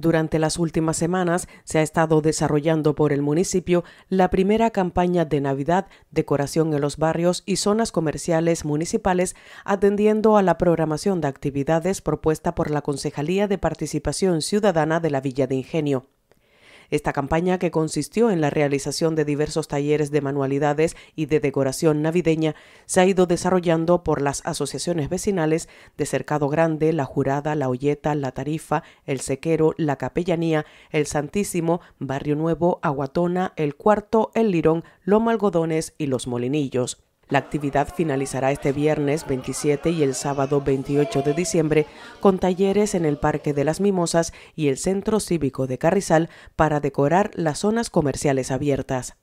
Durante las últimas semanas se ha estado desarrollando por el municipio la primera campaña de Navidad, decoración en los barrios y zonas comerciales municipales, atendiendo a la programación de actividades propuesta por la Concejalía de Participación Ciudadana de la Villa de Ingenio. Esta campaña, que consistió en la realización de diversos talleres de manualidades y de decoración navideña, se ha ido desarrollando por las asociaciones vecinales de Cercado Grande, La Jurada, La Olleta, La Tarifa, El Sequero, La Capellanía, El Santísimo, Barrio Nuevo, Aguatona, El Cuarto, El Lirón, Loma Algodones y Los Molinillos. La actividad finalizará este viernes 27 y el sábado 28 de diciembre con talleres en el Parque de las Mimosas y el Centro Cívico de Carrizal para decorar las zonas comerciales abiertas.